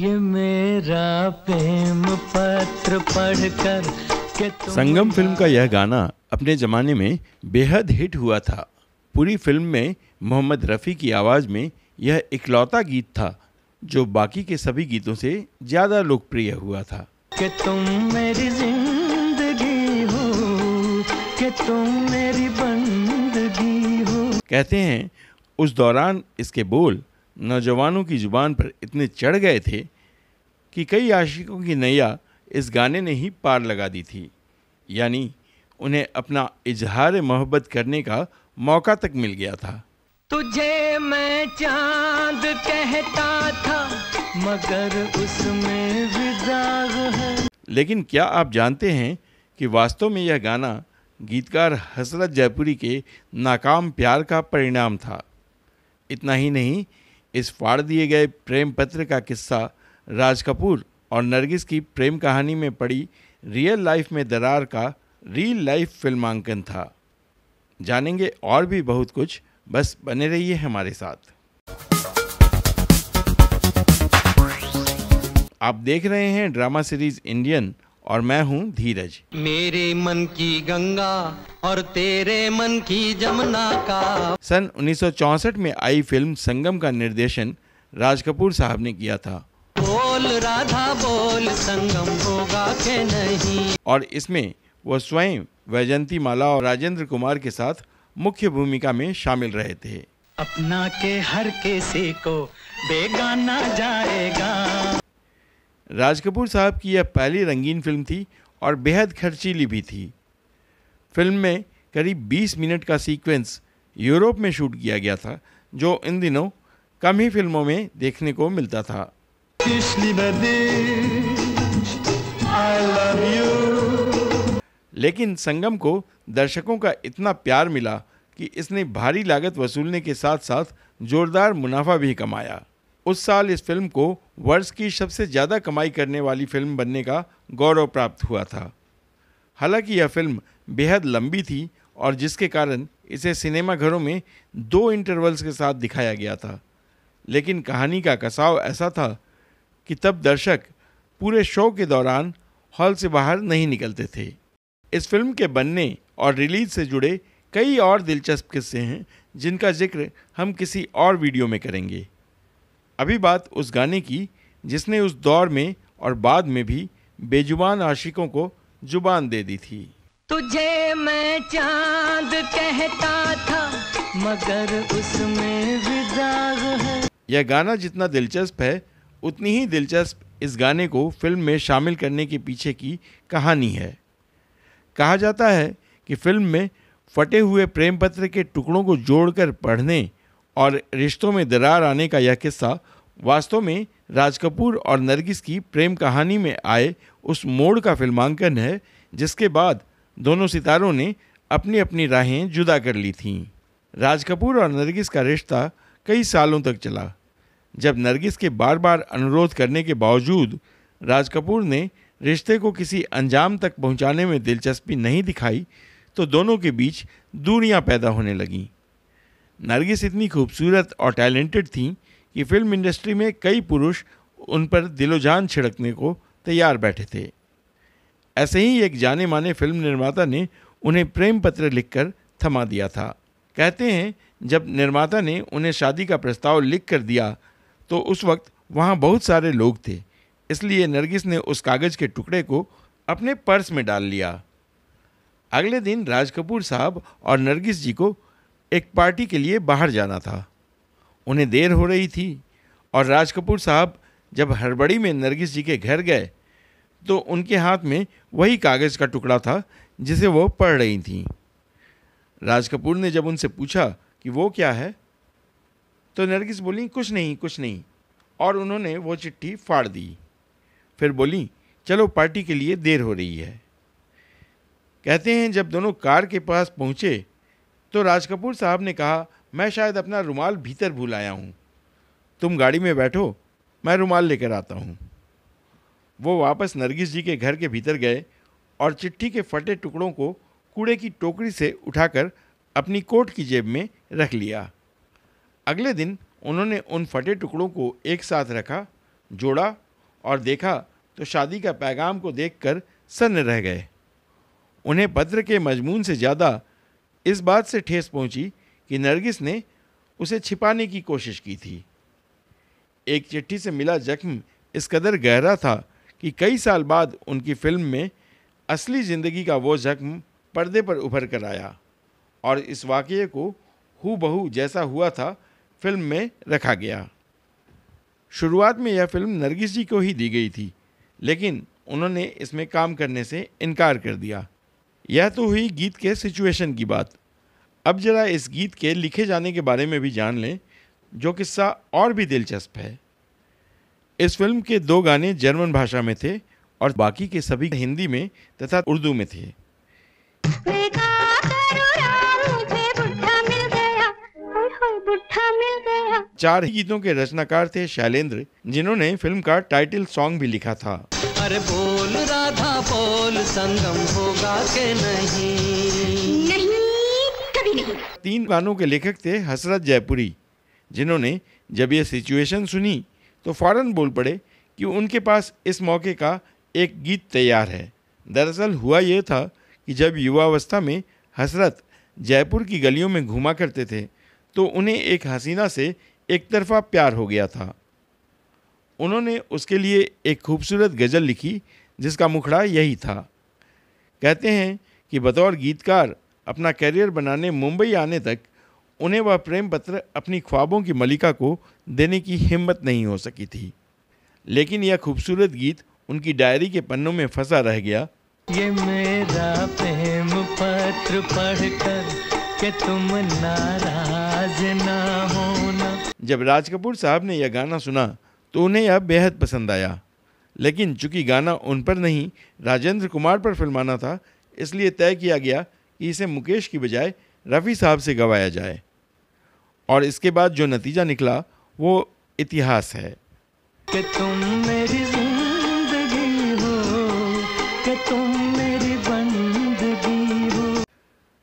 ये मेरा प्रेम पत्र पढ़कर संगम फिल्म का यह गाना अपने ज़माने में बेहद हिट हुआ था पूरी फिल्म में मोहम्मद रफ़ी की आवाज़ में यह इकलौता गीत था जो बाकी के सभी गीतों से ज़्यादा लोकप्रिय हुआ था कि तुम मेरी जिंदगी हो कि तुम मेरी बंदगी हो कहते हैं उस दौरान इसके बोल नौजवानों की ज़ुबान पर इतने चढ़ गए थे कि कई आशिकों की नैया इस गाने ने ही पार लगा दी थी यानी उन्हें अपना इजहार मोहब्बत करने का मौका तक मिल गया था तुझे मैं चांद कहता था मगर उसमें है लेकिन क्या आप जानते हैं कि वास्तव में यह गाना गीतकार हसरत जयपुरी के नाकाम प्यार का परिणाम था इतना ही नहीं इस फाड़ दिए गए प्रेम पत्र का किस्सा राज कपूर और नरगिस की प्रेम कहानी में पड़ी रियल लाइफ में दरार का रियल लाइफ फिल्मांकन था जानेंगे और भी बहुत कुछ बस बने रहिए हमारे साथ आप देख रहे हैं ड्रामा सीरीज इंडियन और मैं हूँ धीरज मेरे मन की गंगा और तेरे मन की जमुना का सन 1964 में आई फिल्म संगम का निर्देशन राज कपूर साहब ने किया था बोल राधा बोल संगम होगा के नहीं और इसमें वो स्वयं वैजंती माला और राजेंद्र कुमार के साथ मुख्य भूमिका में शामिल रहे थे अपना के हर किसी को बेगाना जाएगा राज कपूर साहब की यह पहली रंगीन फिल्म थी और बेहद खर्चीली भी थी फिल्म में करीब 20 मिनट का सीक्वेंस यूरोप में शूट किया गया था जो इन दिनों कम ही फिल्मों में देखने को मिलता था लेकिन संगम को दर्शकों का इतना प्यार मिला कि इसने भारी लागत वसूलने के साथ साथ जोरदार मुनाफा भी कमाया उस साल इस फिल्म को वर्ष की सबसे ज़्यादा कमाई करने वाली फिल्म बनने का गौरव प्राप्त हुआ था हालांकि यह फिल्म बेहद लंबी थी और जिसके कारण इसे सिनेमाघरों में दो इंटरवल्स के साथ दिखाया गया था लेकिन कहानी का कसाव ऐसा था कि तब दर्शक पूरे शो के दौरान हॉल से बाहर नहीं निकलते थे इस फिल्म के बनने और रिलीज से जुड़े कई और दिलचस्प किस्से हैं जिनका जिक्र हम किसी और वीडियो में करेंगे अभी बात उस गाने की जिसने उस दौर में और बाद में भी बेजुबान आशिकों को जुबान दे दी थी तुझे मैं चांद कहता था मगर उसमें भी दाग है यह गाना जितना दिलचस्प है उतनी ही दिलचस्प इस गाने को फिल्म में शामिल करने के पीछे की कहानी है कहा जाता है कि फिल्म में फटे हुए प्रेम पत्र के टुकड़ों को जोड़कर पढ़ने और रिश्तों में दरार आने का यह किस्सा वास्तव में राज कपूर और नरगिस की प्रेम कहानी में आए उस मोड़ का फिल्मांकन है जिसके बाद दोनों सितारों ने अपनी अपनी राहें जुदा कर ली थीं राज कपूर और नरगिस का रिश्ता कई सालों तक चला जब नरगिस के बार बार अनुरोध करने के बावजूद राज कपूर ने रिश्ते को किसी अंजाम तक पहुंचाने में दिलचस्पी नहीं दिखाई तो दोनों के बीच दूरियां पैदा होने लगीं नरगिस इतनी खूबसूरत और टैलेंटेड थीं कि फिल्म इंडस्ट्री में कई पुरुष उन पर दिलोजान छिड़कने को तैयार बैठे थे ऐसे ही एक जाने माने फिल्म निर्माता ने उन्हें प्रेम पत्र लिखकर थमा दिया था कहते हैं जब निर्माता ने उन्हें शादी का प्रस्ताव लिख कर दिया तो उस वक्त वहाँ बहुत सारे लोग थे इसलिए नरगिस ने उस कागज़ के टुकड़े को अपने पर्स में डाल लिया अगले दिन राज कपूर साहब और नरगिस जी को एक पार्टी के लिए बाहर जाना था उन्हें देर हो रही थी और राज कपूर साहब जब हड़बड़ी में नरगिस जी के घर गए तो उनके हाथ में वही कागज़ का टुकड़ा था जिसे वो पढ़ रही थीं राज कपूर ने जब उनसे पूछा कि वो क्या है तो नरगिस बोली कुछ नहीं कुछ नहीं और उन्होंने वो चिट्ठी फाड़ दी फिर बोली चलो पार्टी के लिए देर हो रही है कहते हैं जब दोनों कार के पास पहुँचे तो राज कपूर साहब ने कहा मैं शायद अपना रुमाल भीतर भूल आया हूँ तुम गाड़ी में बैठो मैं रुमाल लेकर आता हूँ वो वापस नरगिस जी के घर के भीतर गए और चिट्ठी के फटे टुकड़ों को कूड़े की टोकरी से उठाकर अपनी कोट की जेब में रख लिया अगले दिन उन्होंने उन फटे टुकड़ों को एक साथ रखा जोड़ा और देखा तो शादी का पैगाम को देखकर सन्न रह गए उन्हें पत्र के मजमून से ज़्यादा इस बात से ठेस पहुंची कि नरगिस ने उसे छिपाने की कोशिश की थी एक चिट्ठी से मिला जख्म इस कदर गहरा था कि कई साल बाद उनकी फिल्म में असली ज़िंदगी का वो जख्म पर्दे पर उभर कर आया और इस वाक्य को हु बहू जैसा हुआ था फिल्म में रखा गया शुरुआत में यह फिल्म नरगिस जी को ही दी गई थी लेकिन उन्होंने इसमें काम करने से इनकार कर दिया यह तो हुई गीत के सिचुएशन की बात अब जरा इस गीत के लिखे जाने के बारे में भी जान लें जो किस्सा और भी दिलचस्प है इस फिल्म के दो गाने जर्मन भाषा में थे और बाकी के सभी हिंदी में तथा उर्दू में थे पुट्ठा मिल गया चार ही गीतों के रचनाकार थे शैलेंद्र जिन्होंने फिल्म का टाइटल सॉन्ग भी लिखा था अरे बोल राधा बोल संगम होगा के नहीं तीन गानों के लेखक थे हसरत जयपुरी जिन्होंने जब ये सिचुएशन सुनी तो फौरन बोल पड़े कि उनके पास इस मौके का एक गीत तैयार है दरअसल हुआ ये था कि जब युवावस्था में हसरत जयपुर की गलियों में घूमा करते थे तो उन्हें एक हसीना से एक तरफा प्यार हो गया था उन्होंने उसके लिए एक खूबसूरत गज़ल लिखी जिसका मुखड़ा यही था कहते हैं कि बतौर गीतकार अपना करियर बनाने मुंबई आने तक उन्हें वह प्रेम पत्र अपनी ख्वाबों की मलिका को देने की हिम्मत नहीं हो सकी थी लेकिन यह खूबसूरत गीत उनकी डायरी के पन्नों में फंसा रह गया ये मेरा प्रेम पत्र पढ़कर के तुम नाराज ना होना जब राज कपूर साहब ने यह गाना सुना तो उन्हें यह बेहद पसंद आया लेकिन चूंकि गाना उन पर नहीं राजेंद्र कुमार पर फिल्माना था इसलिए तय किया गया कि इसे मुकेश की बजाय रफ़ी साहब से गवाया जाए और इसके बाद जो नतीजा निकला वो इतिहास है कि तुम मेरी जिंदगी हो कि तुम मेरी बंदगी हो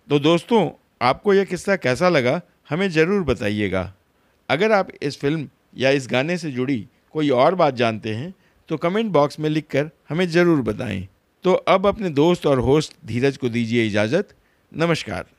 तो दोस्तों आपको यह किस्सा कैसा लगा हमें ज़रूर बताइएगा अगर आप इस फिल्म या इस गाने से जुड़ी कोई और बात जानते हैं तो कमेंट बॉक्स में लिखकर हमें ज़रूर बताएं तो अब अपने दोस्त और होस्ट धीरज को दीजिए इजाज़त नमस्कार